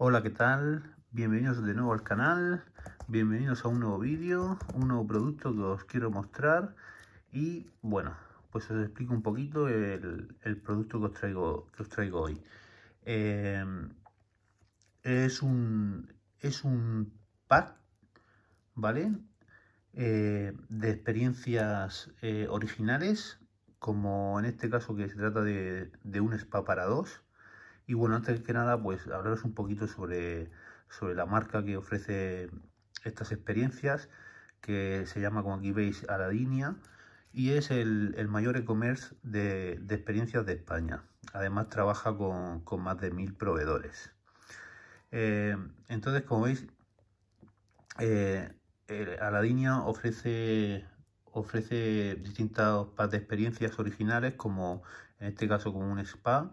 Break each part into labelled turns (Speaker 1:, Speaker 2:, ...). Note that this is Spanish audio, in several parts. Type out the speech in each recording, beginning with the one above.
Speaker 1: Hola, ¿qué tal? Bienvenidos de nuevo al canal, bienvenidos a un nuevo vídeo, un nuevo producto que os quiero mostrar y bueno, pues os explico un poquito el, producto que os traigo, os traigo hoy. Em, es, un, es un pack, ¿vale? Eh, de experiencias eh, originales, como en este caso que se trata de, de un spa para dos. Y bueno, antes que nada, pues hablaros un poquito sobre, la marca que ofrece estas experiencias, que se llama, como aquí veis, Aladinia, y es el, mayor e-commerce de, experiencias de España. Además, trabaja con, más de mil proveedores. Eh, entonces, como veis, eh, Aladinia ofrece ofrece distintos de experiencias originales, como en este caso como un spa,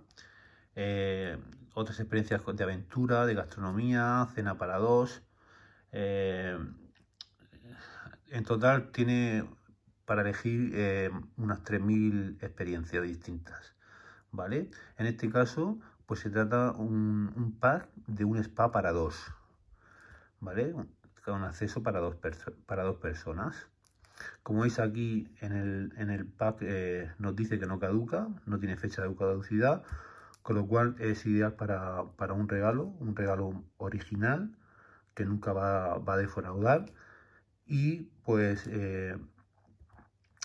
Speaker 1: eh, otras experiencias de aventura, de gastronomía, cena para dos. Eh, en total tiene para elegir eh, unas 3.000 experiencias distintas, ¿vale? En este caso, pues se trata un, un par de un spa para dos, ¿vale? Un acceso para dos, personas. Como veis aquí en el, en pack nos dice que no caduca, no tiene fecha de caducidad, con lo cual es ideal para, un regalo, un regalo original que nunca va, a defraudar y pues eh,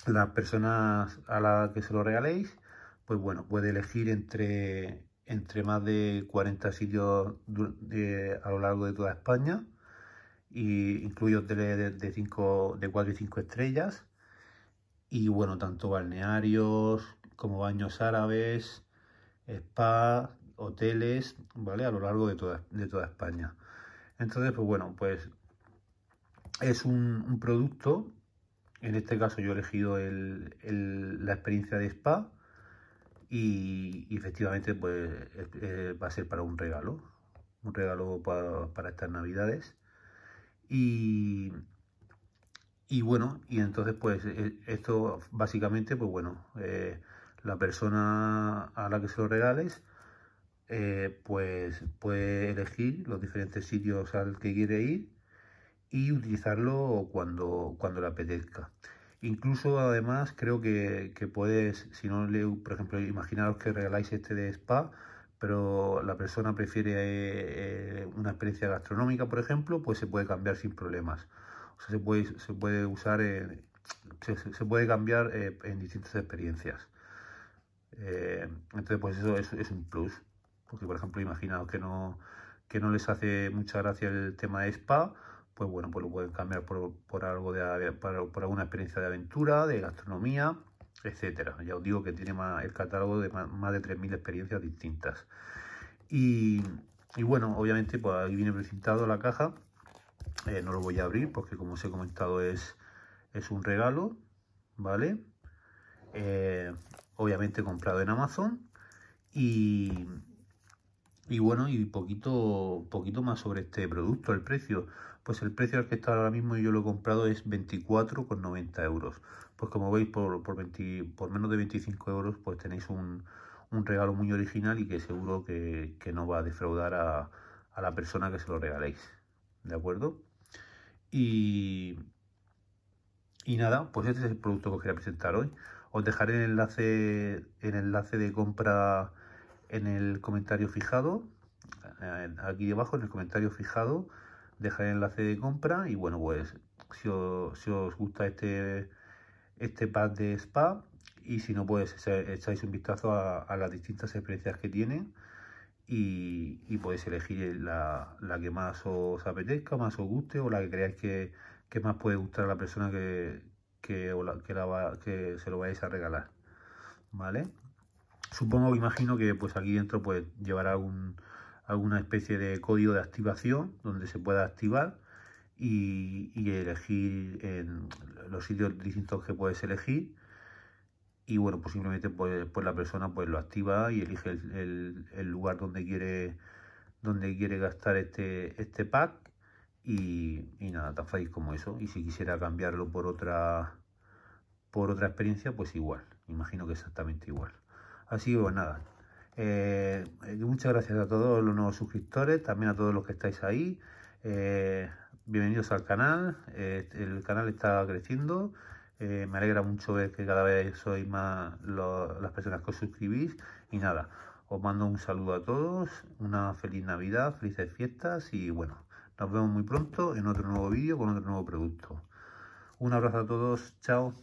Speaker 1: las personas a las que se lo regaléis, pues bueno, puede elegir entre, entre más de 40 sitios a lo largo de toda España y incluye hoteles de, cinco de 4 y 5 estrellas y bueno, tanto balnearios como baños árabes, spa, hoteles, ¿vale? A lo largo de toda, de toda España. Entonces, pues bueno, pues es un, producto, en este caso yo he elegido el, la experiencia de spa y, efectivamente pues eh, va a ser para un regalo, un regalo para, estas navidades. Y, y bueno, y entonces pues eh, esto básicamente, pues bueno, eh, la persona a la que se lo regales eh, pues puede elegir los diferentes sitios al que quiere ir y utilizarlo cuando, cuando le apetezca. Incluso además creo que, puedes, si no le, por ejemplo, imaginaros que regaláis este de spa, pero la persona prefiere eh, una experiencia gastronómica, por ejemplo, pues se puede cambiar sin problemas. O sea, se puede, se puede usar, se, puede cambiar eh, en distintas experiencias. Eh, entonces, pues eso es, un plus. Porque, por ejemplo, imaginaos que no, que no les hace mucha gracia el tema de spa, pues bueno, pues lo pueden cambiar por, por algo de por, alguna experiencia de aventura, de gastronomía, etcétera. Ya os digo que tiene más, el catálogo de más, de 3.000 experiencias distintas. Y, bueno, obviamente, pues ahí viene presentado la caja. Eh, no lo voy a abrir porque, como os he comentado, es, es un regalo, ¿vale? Eh, obviamente comprado en Amazon. Y, y bueno, y poquito, poquito más sobre este producto, el precio. Pues el precio al que está ahora mismo y yo lo he comprado es 24,90 euros. Pues como veis, por, menos de 25 euros, pues tenéis un, un regalo muy original y que seguro que, que no va a defraudar a, a, la persona que se lo regaléis. ¿De acuerdo? Y, y nada, pues este es el producto que os quería presentar hoy. Os dejaré el enlace, el enlace de compra en el comentario fijado. Aquí debajo, en el comentario fijado, dejaré el enlace de compra. Y bueno, pues si os, gusta este, este pack de spa y si no, pues echáis un vistazo a, las distintas experiencias que tienen. Y, podéis elegir la, que más os apetezca, más os guste o la que creáis que, qué más puede gustar a la persona que, que, que, se lo vayáis a regalar. ¿Vale? Supongo, imagino que pues aquí dentro pues llevará alguna especie de código de activación donde se pueda activar y, elegir en los sitios distintos que puedes elegir y bueno, pues simplemente pues, pues la persona pues lo activa y elige el, lugar donde quiere donde quiere gastar este, este pack y, nada, tan fácil como eso. Y si quisiera cambiarlo por otra, por otra experiencia, pues igual. Imagino que exactamente igual. Así que pues nada. Eh, eh, muchas gracias a todos los nuevos suscriptores, también a todos los que estáis ahí. Eh, bienvenidos al canal. el canal está creciendo. me alegra mucho ver que cada vez sois más las personas que os suscribís. Y nada, os mando un saludo a todos, una feliz Navidad, felices fiestas y bueno, nos vemos muy pronto en otro nuevo vídeo con otro nuevo producto. Un abrazo a todos, chao.